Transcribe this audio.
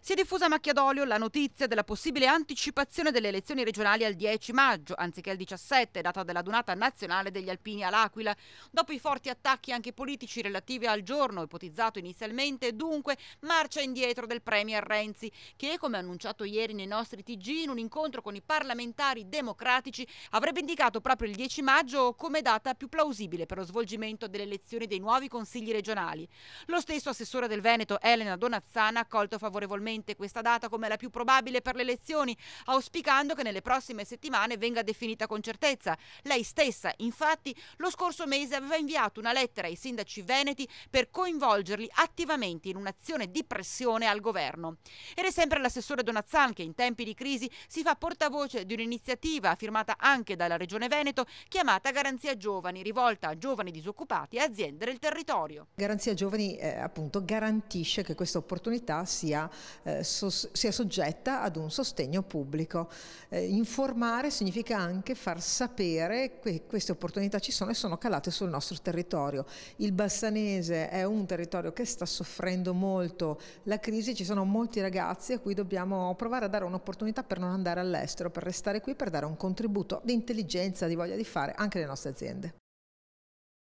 Si è diffusa a macchia d'olio la notizia della possibile anticipazione delle elezioni regionali al 10 maggio, anziché al 17, data della donata nazionale degli alpini all'Aquila. Dopo i forti attacchi anche politici relativi al giorno ipotizzato inizialmente, dunque marcia indietro del Premier Renzi, che come annunciato ieri nei nostri TG in un incontro con i parlamentari democratici avrebbe indicato proprio il 10 maggio come data più plausibile per lo svolgimento delle elezioni dei nuovi consigli regionali. Lo stesso assessore del Veneto Elena Donazzana ha accolto favorevolmente ufficialmente questa data come la più probabile per le elezioni, auspicando che nelle prossime settimane venga definita con certezza. Lei stessa, infatti, lo scorso mese aveva inviato una lettera ai sindaci veneti per coinvolgerli attivamente in un'azione di pressione al governo. Ed è sempre l'assessore Donazzan che in tempi di crisi si fa portavoce di un'iniziativa firmata anche dalla Regione Veneto chiamata Garanzia Giovani, rivolta a giovani disoccupati e aziende del territorio. Garanzia Giovani eh, appunto garantisce che questa opportunità sia eh, so, sia soggetta ad un sostegno pubblico. Eh, informare significa anche far sapere che queste opportunità ci sono e sono calate sul nostro territorio. Il Bassanese è un territorio che sta soffrendo molto la crisi, ci sono molti ragazzi a cui dobbiamo provare a dare un'opportunità per non andare all'estero, per restare qui, per dare un contributo di intelligenza, di voglia di fare anche alle nostre aziende.